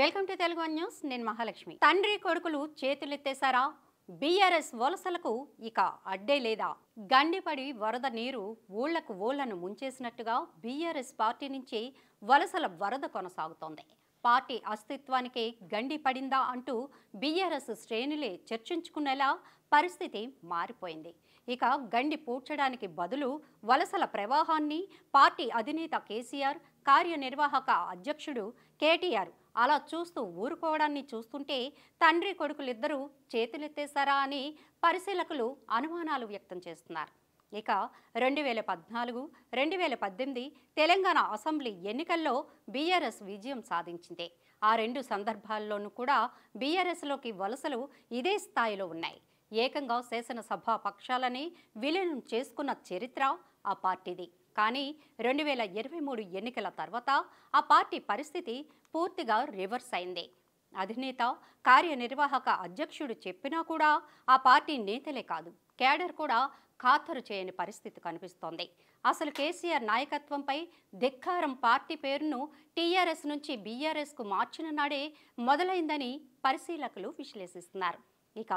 welcome to Telugu news నేను మహాలక్ష్మి తండ్రి కొడుకులు చేతులెత్తేశారా బీఆర్ఎస్ వలసలకు ఇక అడ్డే లేదా గండిపడి వరద నీరు ఊళ్లకు ఊళ్లను ముంచేసినట్టుగా బీఆర్ఎస్ పార్టీ నుంచి వలసల వరద కొనసాగుతోంది పార్టీ అస్తిత్వానికి గండి పడిందా అంటూ బీఆర్ఎస్ శ్రేణులే చర్చించుకునేలా పరిస్థితి మారిపోయింది ఇక గండి పూడ్చడానికి బదులు వలసల ప్రవాహాన్ని పార్టీ అధినేత కేసీఆర్ కార్యనిర్వాహక అధ్యక్షుడు కేటీఆర్ అలా చూస్తూ ఊరుకోవడాన్ని చూస్తుంటే తండ్రి కొడుకులిద్దరూ చేతులెత్తేశారా అని పరిశీలకులు అనుమానాలు వ్యక్తం చేస్తున్నారు ఇక రెండు వేల పద్నాలుగు రెండు వేల పద్దెనిమిది తెలంగాణ అసెంబ్లీ ఎన్నికల్లో బీఆర్ఎస్ విజయం సాధించింది ఆ రెండు సందర్భాల్లోనూ కూడా బీఆర్ఎస్లోకి వలసలు ఇదే స్థాయిలో ఉన్నాయి ఏకంగా శాసనసభ పక్షాలని విలీనం చేసుకున్న చరిత్ర ఆ పార్టీది కానీ రెండు వేల ఇరవై మూడు ఎన్నికల తర్వాత ఆ పార్టీ పరిస్థితి పూర్తిగా రివర్స్ అయింది అధినేత కార్యనిర్వాహక అధ్యక్షుడు చెప్పినా కూడా ఆ పార్టీ నేతలే కాదు కేడర్ కూడా ఖాతరు చేయని పరిస్థితి కనిపిస్తోంది అసలు కేసీఆర్ నాయకత్వంపై ధిక్కారం పార్టీ పేరును టీఆర్ఎస్ నుంచి బీఆర్ఎస్కు మార్చిన నాడే మొదలైందని పరిశీలకులు విశ్లేషిస్తున్నారు ఇక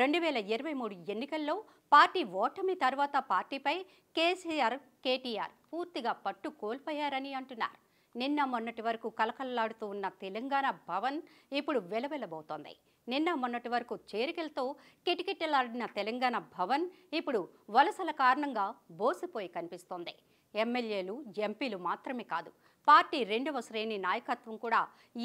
రెండు వేల ఇరవై మూడు ఎన్నికల్లో పార్టీ ఓటమి తర్వాత పార్టీపై కేసీఆర్ కేటీఆర్ పూర్తిగా పట్టు కోల్పోయారని అంటున్నారు నిన్న మొన్నటి వరకు కలకల్లాడుతూ ఉన్న తెలంగాణ భవన్ ఇప్పుడు వెలవెలబోతోంది నిన్న మొన్నటి వరకు చేరికలతో కిటకిటలాడిన తెలంగాణ భవన్ ఇప్పుడు వలసల కారణంగా బోసిపోయి కనిపిస్తోంది ఎమ్మెల్యేలు ఎంపీలు మాత్రమే కాదు పార్టీ రెండవ శ్రేణి నాయకత్వం కూడా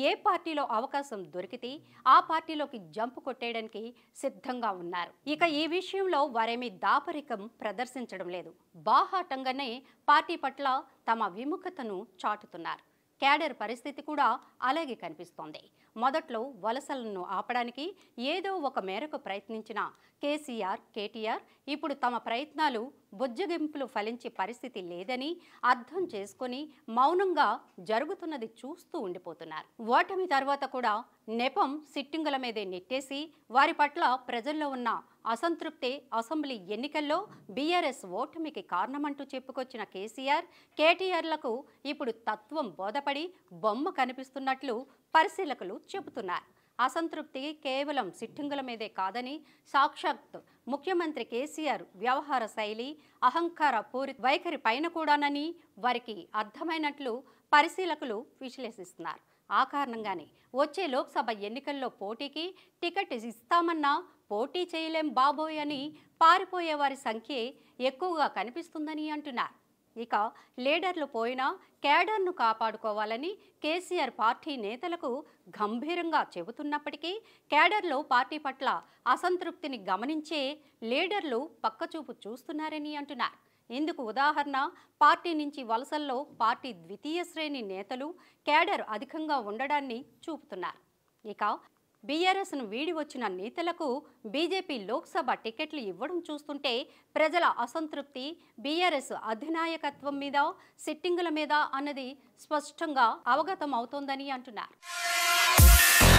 ఏ పార్టీలో అవకాశం దొరికితే ఆ పార్టీలోకి జంపు కొట్టేయడానికి సిద్ధంగా ఉన్నారు ఇక ఈ విషయంలో వారేమీ దాపరికం ప్రదర్శించడం లేదు బాహాటంగానే పార్టీ పట్ల తమ విముఖతను చాటుతున్నారు క్యాడర్ పరిస్థితి కూడా అలాగే కనిపిస్తోంది మొదట్లో వలసలను ఆపడానికి ఏదో ఒక మేరకు ప్రయత్నించిన కేసీఆర్ కేటీఆర్ ఇప్పుడు తమ ప్రయత్నాలు బుజ్జగింపులు ఫలించే పరిస్థితి లేదని అర్థం చేసుకుని మౌనంగా జరుగుతున్నది చూస్తూ ఉండిపోతున్నారు ఓటమి తర్వాత కూడా నెపం సిట్టింగుల మీదే నెట్టేసి వారి పట్ల ప్రజల్లో ఉన్న అసంతృప్తే అసెంబ్లీ ఎన్నికల్లో బీఆర్ఎస్ ఓటమికి కారణమంటూ చెప్పుకొచ్చిన కేసీఆర్ కేటీఆర్లకు ఇప్పుడు తత్వం బోధపడి బొమ్మ కనిపిస్తున్నట్లు పరిశీలకులు చెబుతున్నారు అసంతృప్తి కేవలం సిట్టింగుల మీదే కాదని సాక్షాత్ ముఖ్యమంత్రి కేసీఆర్ వ్యవహార శైలి అహంకార పూరి వైఖరి పైన కూడానని వారికి అర్థమైనట్లు పరిశీలకులు విశ్లేషిస్తున్నారు ఆ కారణంగానే వచ్చే లోక్సభ ఎన్నికల్లో పోటీకి టికెట్ ఇస్తామన్నా పోటీ చేయలేం బాబోయ్ అని పారిపోయే వారి సంఖ్యే ఎక్కువగా కనిపిస్తుందని అంటున్నారు ఇక లీడర్లు పోయినా కేడర్ను కాపాడుకోవాలని కేసీఆర్ పార్టీ నేతలకు గంభీరంగా చెబుతున్నప్పటికీ కేడర్లో పార్టీ పట్ల అసంతృప్తిని గమనించే లీడర్లు పక్కచూపు చూస్తున్నారని అంటున్నారు ఇందుకు ఉదాహరణ పార్టీ నుంచి వలసల్లో పార్టీ ద్వితీయ శ్రేణి నేతలు కేడర్ అధికంగా ఉండడాన్ని చూపుతున్నారు ఇక బీఆర్ఎస్ను వీడి వచ్చిన నేతలకు బీజేపీ లోక్సభ టికెట్లు ఇవ్వడం చూస్తుంటే ప్రజల అసంతృప్తి బీఆర్ఎస్ అధినాయకత్వం మీద సిట్టింగుల మీద అన్నది స్పష్టంగా అవగతం అవుతోందని అంటున్నారు